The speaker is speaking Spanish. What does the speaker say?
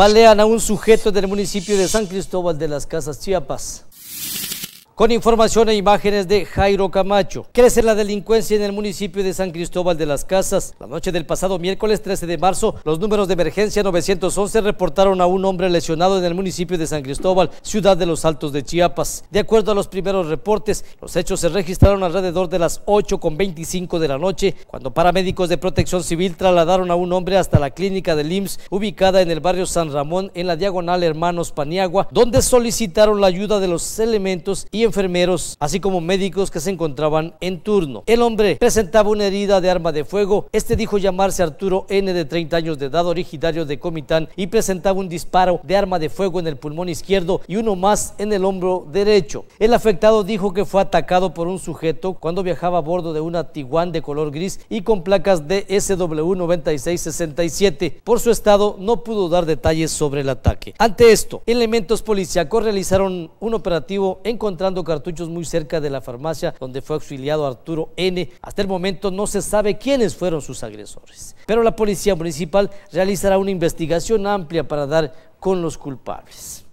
Balean a un sujeto del municipio de San Cristóbal de las Casas, Chiapas. Con información e imágenes de Jairo Camacho. Crece la delincuencia en el municipio de San Cristóbal de las Casas. La noche del pasado miércoles 13 de marzo, los números de emergencia 911 reportaron a un hombre lesionado en el municipio de San Cristóbal, ciudad de los Altos de Chiapas. De acuerdo a los primeros reportes, los hechos se registraron alrededor de las 8.25 de la noche, cuando paramédicos de protección civil trasladaron a un hombre hasta la clínica del IMSS, ubicada en el barrio San Ramón, en la diagonal Hermanos Paniagua, donde solicitaron la ayuda de los elementos y enfermeros, así como médicos que se encontraban en turno. El hombre presentaba una herida de arma de fuego. Este dijo llamarse Arturo N. de 30 años de edad, originario de Comitán, y presentaba un disparo de arma de fuego en el pulmón izquierdo y uno más en el hombro derecho. El afectado dijo que fue atacado por un sujeto cuando viajaba a bordo de una Tiguan de color gris y con placas de SW 9667. Por su estado no pudo dar detalles sobre el ataque. Ante esto, elementos policíacos realizaron un operativo encontrando cartuchos muy cerca de la farmacia donde fue auxiliado Arturo N. Hasta el momento no se sabe quiénes fueron sus agresores, pero la policía municipal realizará una investigación amplia para dar con los culpables.